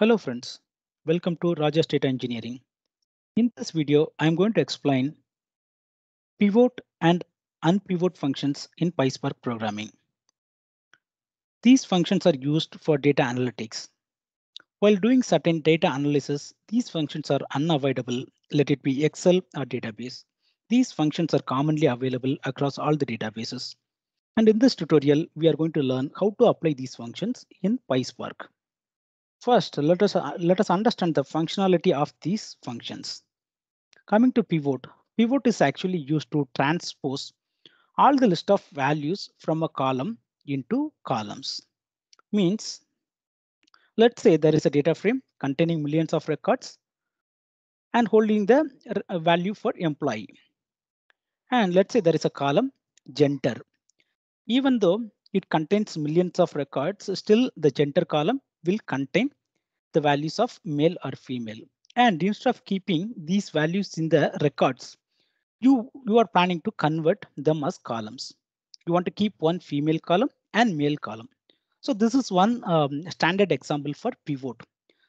Hello friends, welcome to Rajesh Data Engineering. In this video, I'm going to explain pivot and unpivot functions in PySpark programming. These functions are used for data analytics. While doing certain data analysis, these functions are unavoidable, let it be Excel or database. These functions are commonly available across all the databases. And in this tutorial, we are going to learn how to apply these functions in PySpark. First, let us, uh, let us understand the functionality of these functions. Coming to pivot, pivot is actually used to transpose all the list of values from a column into columns. Means, let's say there is a data frame containing millions of records and holding the uh, value for employee. And let's say there is a column gender. Even though it contains millions of records, still the gender column will contain the values of male or female. And instead of keeping these values in the records, you, you are planning to convert them as columns. You want to keep one female column and male column. So this is one um, standard example for pivot.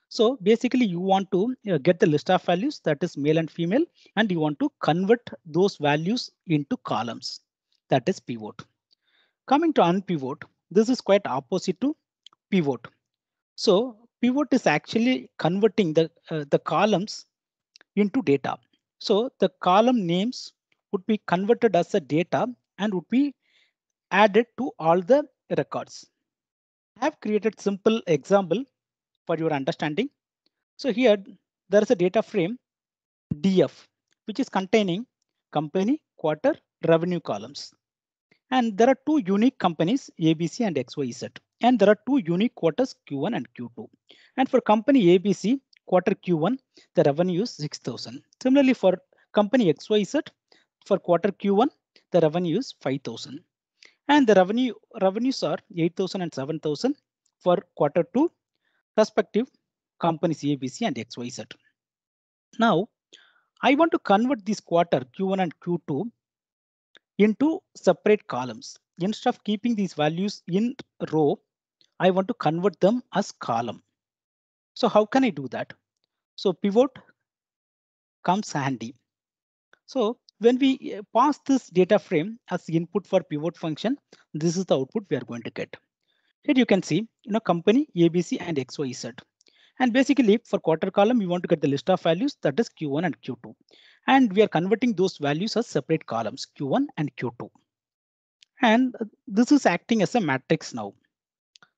So basically you want to uh, get the list of values that is male and female and you want to convert those values into columns that is pivot. Coming to unpivot, this is quite opposite to pivot. So pivot is actually converting the, uh, the columns into data. So the column names would be converted as a data and would be added to all the records. I have created simple example for your understanding. So here there is a data frame DF, which is containing company, quarter, revenue columns. And there are two unique companies, ABC and XYZ and there are two unique quarters Q1 and Q2. And for company ABC, quarter Q1, the revenue is 6,000. Similarly, for company XYZ, for quarter Q1, the revenue is 5,000. And the revenue revenues are 8,000 and 7,000 for quarter two, respective companies ABC and XYZ. Now, I want to convert this quarter Q1 and Q2 into separate columns. Instead of keeping these values in row, I want to convert them as column. So how can I do that? So pivot comes handy. So when we uh, pass this data frame as input for pivot function, this is the output we are going to get. Here you can see, you know, company ABC and XYZ. And basically for quarter column, we want to get the list of values that is Q1 and Q2. And we are converting those values as separate columns Q1 and Q2. And this is acting as a matrix now.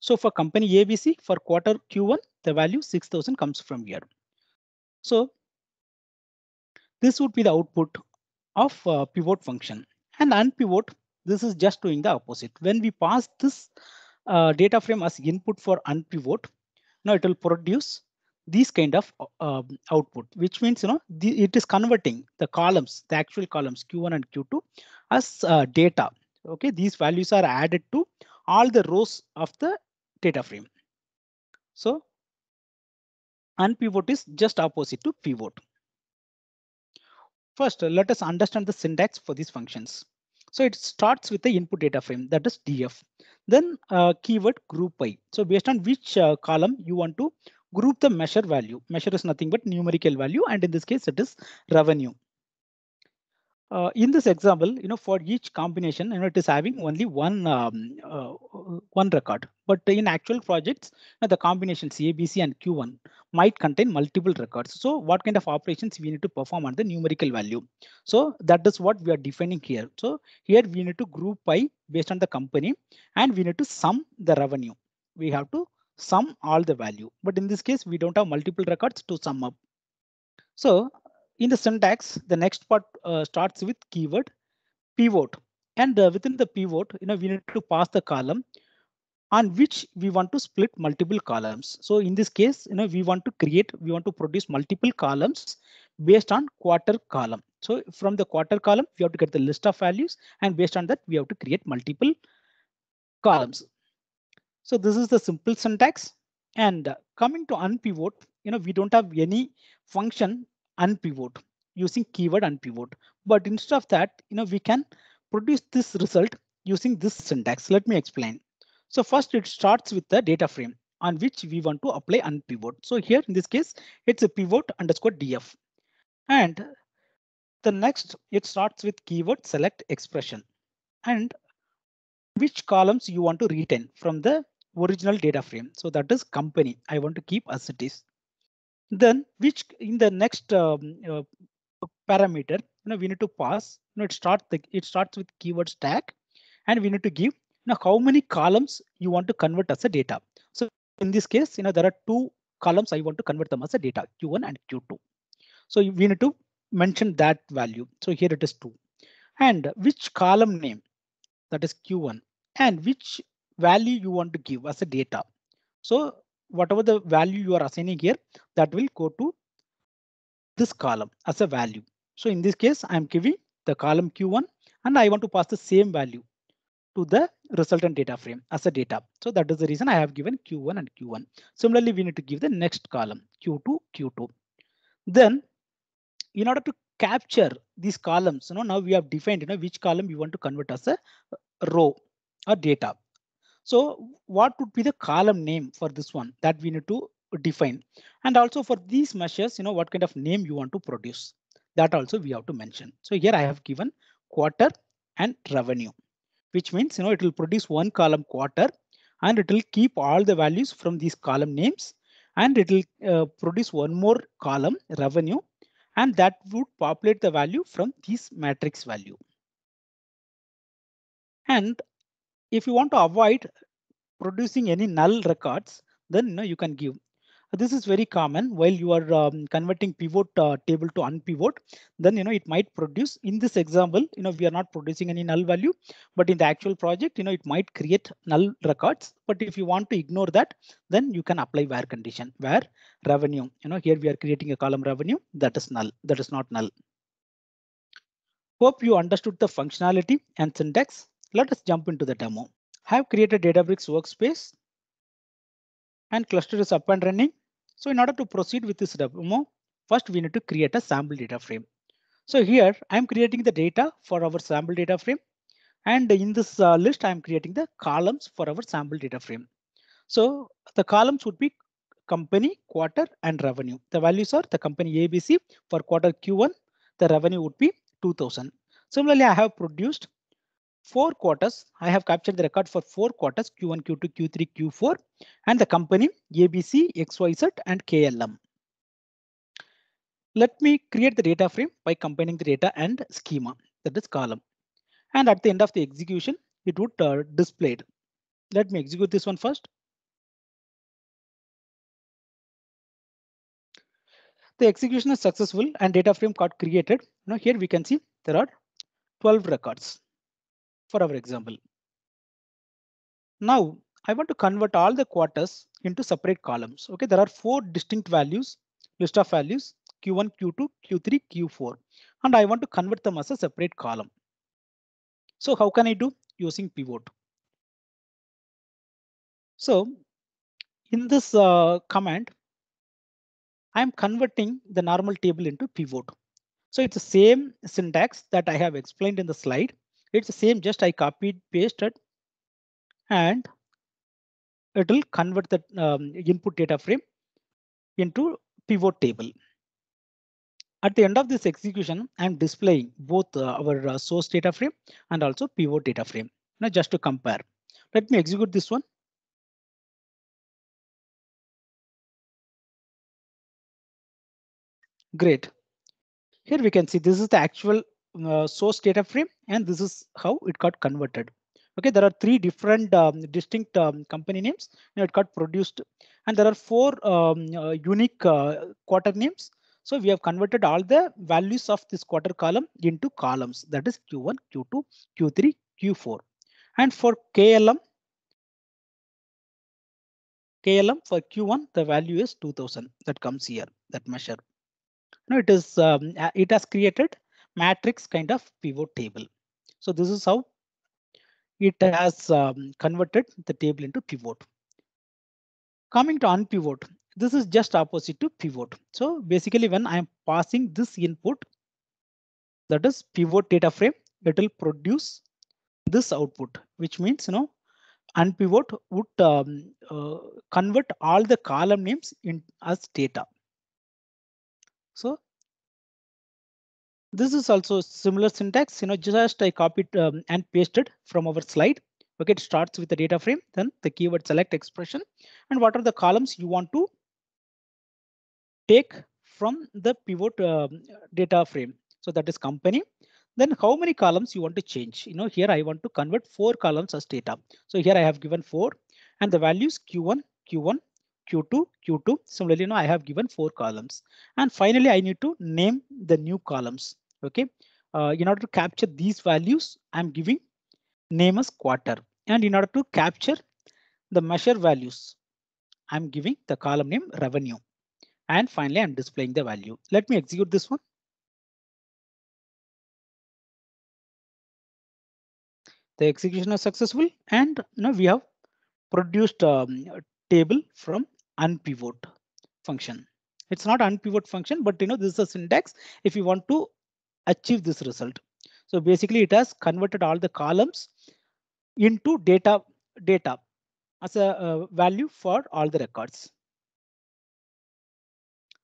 So for company ABC for quarter Q1, the value 6000 comes from here. So this would be the output of uh, pivot function and unpivot. This is just doing the opposite. When we pass this uh, data frame as input for unpivot, now it will produce these kind of uh, um, output, which means you know the, it is converting the columns, the actual columns Q1 and Q2 as uh, data. Okay, these values are added to all the rows of the data frame. So unpivot is just opposite to pivot. First, let us understand the syntax for these functions. So it starts with the input data frame that is df. Then uh, keyword group by. So based on which uh, column you want to group the measure value. Measure is nothing but numerical value and in this case it is revenue. Uh, in this example, you know, for each combination, you know, it is having only one um, uh, one record. But in actual projects, the combination CABC and Q1 might contain multiple records. So what kind of operations we need to perform on the numerical value? So that is what we are defining here. So here we need to group by based on the company and we need to sum the revenue. We have to sum all the value. But in this case, we don't have multiple records to sum up. So in the syntax, the next part uh, starts with keyword pivot. And uh, within the pivot, you know, we need to pass the column on which we want to split multiple columns. So in this case, you know, we want to create, we want to produce multiple columns based on quarter column. So from the quarter column, we have to get the list of values and based on that, we have to create multiple columns. So this is the simple syntax and coming to unpivot, you know, we don't have any function unpivot using keyword unpivot, but instead of that, you know, we can produce this result using this syntax. Let me explain. So first it starts with the data frame on which we want to apply unpivot. So here in this case, it's a pivot underscore df. And the next, it starts with keyword select expression and which columns you want to retain from the original data frame. So that is company. I want to keep as it is. Then which in the next um, uh, parameter, you know, we need to pass, you know, it starts, it starts with keyword stack and we need to give now, how many columns you want to convert as a data? So in this case, you know, there are two columns. I want to convert them as a data Q1 and Q2. So we need to mention that value. So here it is two and which column name that is Q1 and which value you want to give as a data. So whatever the value you are assigning here, that will go to this column as a value. So in this case, I'm giving the column Q1 and I want to pass the same value to the resultant data frame as a data. So that is the reason I have given Q1 and Q1. Similarly, we need to give the next column Q2, Q2. Then in order to capture these columns, you know, now we have defined, you know, which column you want to convert as a row or data. So what would be the column name for this one that we need to define? And also for these measures, you know, what kind of name you want to produce? That also we have to mention. So here I have given quarter and revenue which means you know it will produce one column quarter and it will keep all the values from these column names and it will uh, produce one more column revenue and that would populate the value from this matrix value. And if you want to avoid producing any null records, then you, know, you can give this is very common while you are um, converting pivot uh, table to unpivot, then you know it might produce in this example, you know, we are not producing any null value, but in the actual project, you know, it might create null records. But if you want to ignore that, then you can apply where condition where revenue, you know, here we are creating a column revenue that is null, that is not null. Hope you understood the functionality and syntax. Let us jump into the demo. I have created Databricks workspace and cluster is up and running. So in order to proceed with this demo, first we need to create a sample data frame. So here I'm creating the data for our sample data frame. And in this uh, list, I'm creating the columns for our sample data frame. So the columns would be company, quarter, and revenue. The values are the company ABC for quarter Q1, the revenue would be 2000. Similarly, I have produced four quarters, I have captured the record for four quarters, Q1, Q2, Q3, Q4, and the company ABC, XYZ, and KLM. Let me create the data frame by combining the data and schema, that is column. And at the end of the execution, it would uh, display it. Let me execute this one first. The execution is successful and data frame got created. Now here we can see there are 12 records for our example. Now I want to convert all the quarters into separate columns. Okay, there are four distinct values, list of values Q1, Q2, Q3, Q4, and I want to convert them as a separate column. So how can I do using pivot? So in this uh, command, I am converting the normal table into pivot. So it's the same syntax that I have explained in the slide. It's the same, just I copied, pasted, and it will convert the um, input data frame into pivot table. At the end of this execution, I'm displaying both uh, our uh, source data frame and also pivot data frame. Now just to compare, let me execute this one. Great. Here we can see this is the actual uh, source data frame and this is how it got converted. Okay, there are three different um, distinct um, company names and it got produced and there are four um, uh, unique uh, quarter names. So we have converted all the values of this quarter column into columns that is Q1, Q2, Q3, Q4. And for KLM, KLM for Q1, the value is 2000 that comes here, that measure. Now it is, um, it has created matrix kind of pivot table. So this is how it has um, converted the table into pivot. Coming to unpivot, this is just opposite to pivot. So basically when I am passing this input, that is pivot data frame, it will produce this output, which means, you know, unpivot would um, uh, convert all the column names in as data. So this is also similar syntax, you know, just I copied um, and pasted from our slide. Okay, it starts with the data frame, then the keyword select expression, and what are the columns you want to take from the pivot uh, data frame. So that is company. Then how many columns you want to change? You know, here I want to convert four columns as data. So here I have given four and the values Q1, Q1, Q2, Q2. Similarly, now I have given four columns. And finally, I need to name the new columns. Okay. Uh, in order to capture these values, I'm giving name as quarter. And in order to capture the measure values, I'm giving the column name revenue. And finally, I'm displaying the value. Let me execute this one. The execution is successful and now we have produced um, a table from unpivot function. It's not unpivot function, but you know this is a syntax if you want to achieve this result. So basically it has converted all the columns into data data as a uh, value for all the records.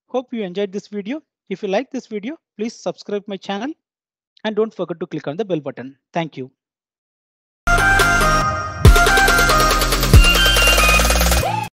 Hope you enjoyed this video. If you like this video, please subscribe my channel and don't forget to click on the bell button. Thank you.